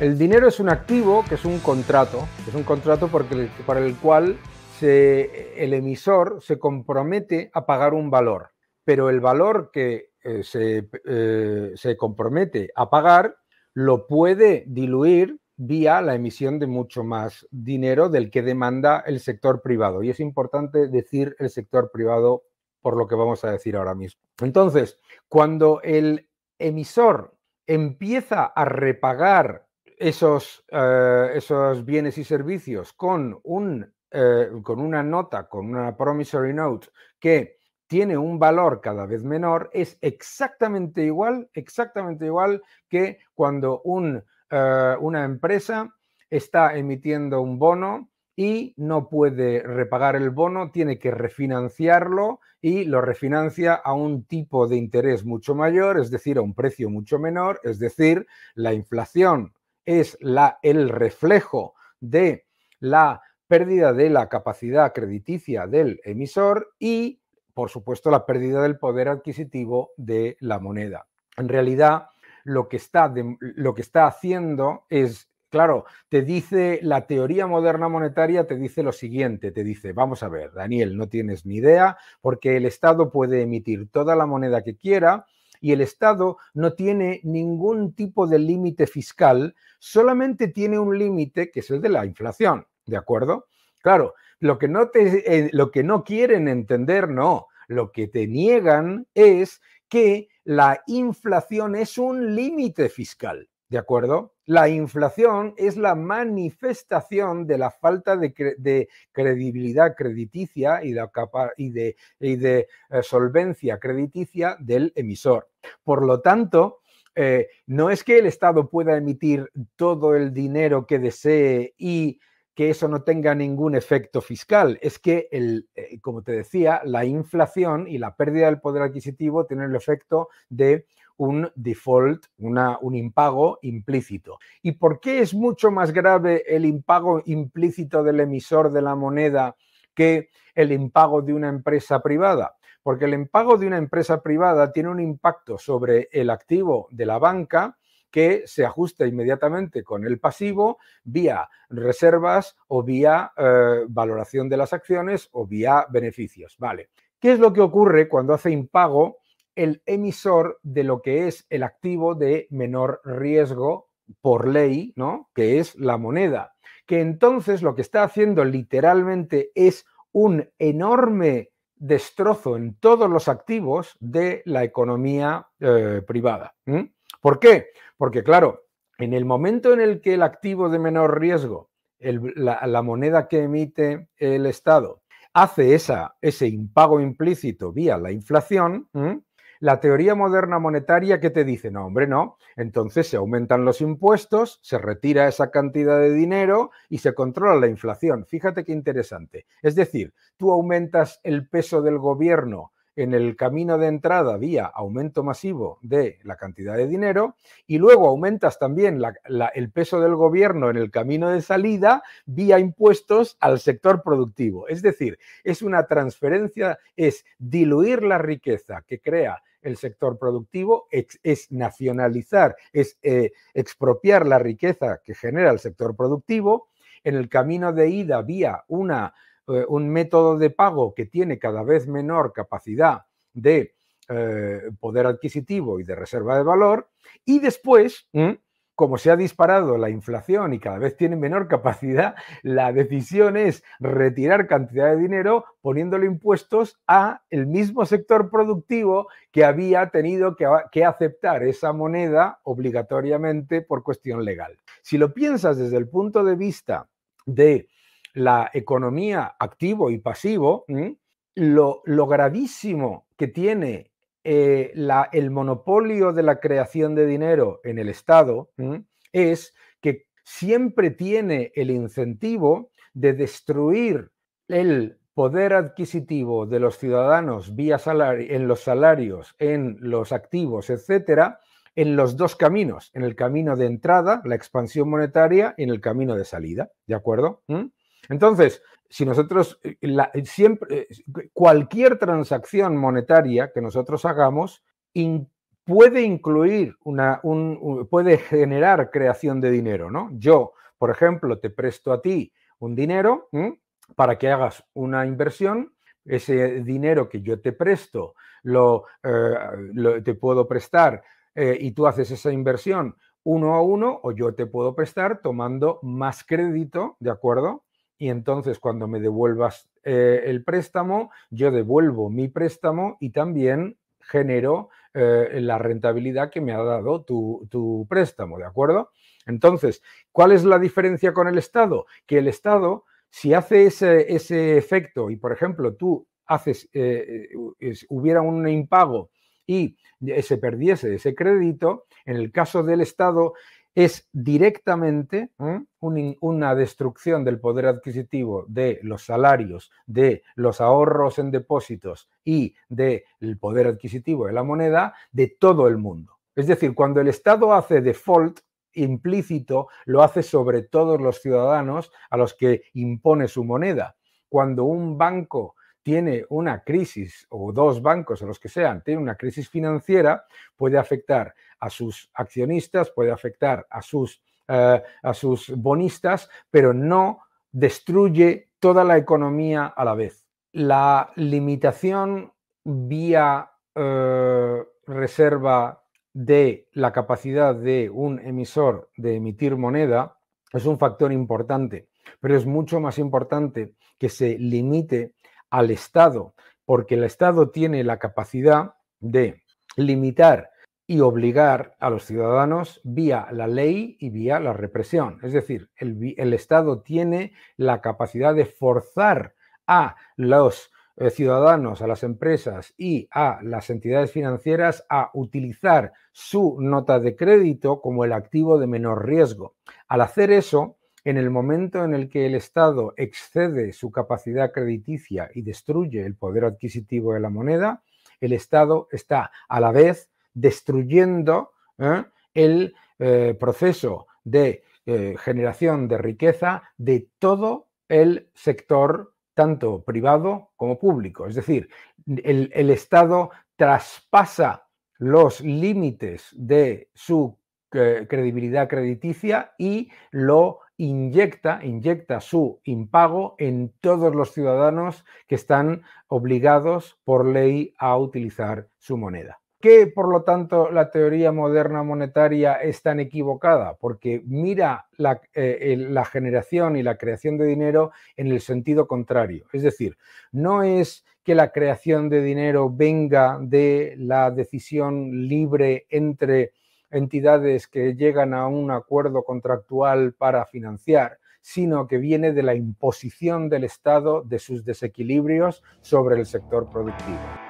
El dinero es un activo que es un contrato, es un contrato porque, para el cual el emisor se compromete a pagar un valor, pero el valor que eh, se, eh, se compromete a pagar lo puede diluir vía la emisión de mucho más dinero del que demanda el sector privado. Y es importante decir el sector privado por lo que vamos a decir ahora mismo. Entonces, cuando el emisor empieza a repagar eh, esos, bienes y servicios eh, con, una nota, con una promissory note que tiene un valor cada vez menor, es exactamente igual, exactamente igual que cuando eh, una empresa está emitiendo un bono y no puede repagar el bono, tiene que refinanciarlo y lo refinancia a un tipo de interés mucho mayor, es decir, a un precio mucho menor, es decir, la inflación es el reflejo de la pérdida de la capacidad crediticia del emisor y, por supuesto, la pérdida del poder adquisitivo de la moneda. En realidad, lo que está, lo que está haciendo es, claro, te dice la teoría moderna monetaria, te dice lo siguiente, te dice, vamos a ver, Daniel, no tienes ni idea, porque el Estado puede emitir toda la moneda que quiera, y el Estado no tiene ningún tipo de límite fiscal, solamente tiene un límite que es el de la inflación, ¿de acuerdo? Claro, lo que no, te, eh, lo que no quieren entender, no, lo que te niegan es que la inflación es un límite fiscal, ¿de acuerdo? La inflación es la manifestación de la falta de, credibilidad crediticia y de, eh, solvencia crediticia del emisor. Por lo tanto, eh, no es que el Estado pueda emitir todo el dinero que desee y que eso no tenga ningún efecto fiscal. Es que, el, eh, como te decía, la inflación y la pérdida del poder adquisitivo tienen el efecto de un default, un impago implícito. ¿Y por qué es mucho más grave el impago implícito del emisor de la moneda que el impago de una empresa privada? Porque el impago de una empresa privada tiene un impacto sobre el activo de la banca que se ajusta inmediatamente con el pasivo vía reservas o vía eh, valoración de las acciones o vía beneficios. Vale. ¿Qué es lo que ocurre cuando hace impago el emisor de lo que es el activo de menor riesgo por ley, ¿no? Que es la moneda. Que entonces lo que está haciendo literalmente es un enorme destrozo en todos los activos de la economía eh, privada. ¿Por qué? Porque claro, en el momento en el que el activo de menor riesgo, la, moneda que emite el Estado, hace esa, ese impago implícito vía la inflación, la teoría moderna monetaria que te dice, no, hombre, no, entonces se aumentan los impuestos, se retira esa cantidad de dinero y se controla la inflación. Fíjate qué interesante. Es decir, tú aumentas el peso del gobierno en el camino de entrada vía aumento masivo de la cantidad de dinero y luego aumentas también el peso del gobierno en el camino de salida vía impuestos al sector productivo. Es decir, es una transferencia, es diluir la riqueza que crea el sector productivo, es, nacionalizar, es eh, expropiar la riqueza que genera el sector productivo. En el camino de ida vía una, eh, un método de pago que tiene cada vez menor capacidad de eh, poder adquisitivo y de reserva de valor. Y después, como se ha disparado la inflación y cada vez tiene menor capacidad, la decisión es retirar cantidad de dinero poniéndole impuestos a el mismo sector productivo que había tenido que, que aceptar esa moneda obligatoriamente por cuestión legal. Si lo piensas desde el punto de vista de la economía activo y pasivo, lo, lo gravísimo que tiene eh, el monopolio de la creación de dinero en el Estado es que siempre tiene el incentivo de destruir el poder adquisitivo de los ciudadanos vía en los salarios, en los activos, etcétera, en los dos caminos, en el camino de entrada, la expansión monetaria, y en el camino de salida, ¿de acuerdo? Entonces, si nosotros eh, eh, siempre, eh, cualquier transacción monetaria que nosotros hagamos puede incluir una, puede generar creación de dinero, ¿no? Yo, por ejemplo, te presto a ti un dinero para que hagas una inversión. Ese dinero que yo te presto, te puedo prestar y tú haces esa inversión uno a uno o yo te puedo prestar tomando más crédito, ¿de acuerdo? y entonces cuando me devuelvas eh, el préstamo, yo devuelvo mi préstamo y también genero eh, la rentabilidad que me ha dado tu, préstamo, ¿de acuerdo? Entonces, ¿cuál es la diferencia con el Estado? Que el Estado, si hace ese, efecto y, por ejemplo, tú haces, eh, hubiera un impago y se perdiese ese crédito, en el caso del Estado, es directamente una destrucción del poder adquisitivo de los salarios, de los ahorros en depósitos y del poder adquisitivo de la moneda de todo el mundo. Es decir, cuando el Estado hace default implícito, lo hace sobre todos los ciudadanos a los que impone su moneda. Cuando un banco tiene una crisis o dos bancos o los que sean, tiene una crisis financiera, puede afectar a sus accionistas, puede afectar a sus, eh, a sus bonistas, pero no destruye toda la economía a la vez. La limitación vía eh, reserva de la capacidad de un emisor de emitir moneda es un factor importante, pero es mucho más importante que se limite al Estado, porque el Estado tiene la capacidad de limitar y obligar a los ciudadanos vía la ley y vía la represión. Es decir, el, Estado tiene la capacidad de forzar a los eh, ciudadanos, a las empresas y a las entidades financieras a utilizar su nota de crédito como el activo de menor riesgo. Al hacer eso, en el momento en el que el Estado excede su capacidad crediticia y destruye el poder adquisitivo de la moneda, el Estado está a la vez destruyendo ¿eh? el eh, proceso de eh, generación de riqueza de todo el sector, tanto privado como público. Es decir, el, el Estado traspasa los límites de su credibilidad crediticia y lo inyecta, inyecta su impago en todos los ciudadanos que están obligados por ley a utilizar su moneda. ¿Qué, por lo tanto, la teoría moderna monetaria es tan equivocada? Porque mira la, eh, la generación y la creación de dinero en el sentido contrario. Es decir, no es que la creación de dinero venga de la decisión libre entre entidades que llegan a un acuerdo contractual para financiar, sino que viene de la imposición del Estado de sus desequilibrios sobre el sector productivo.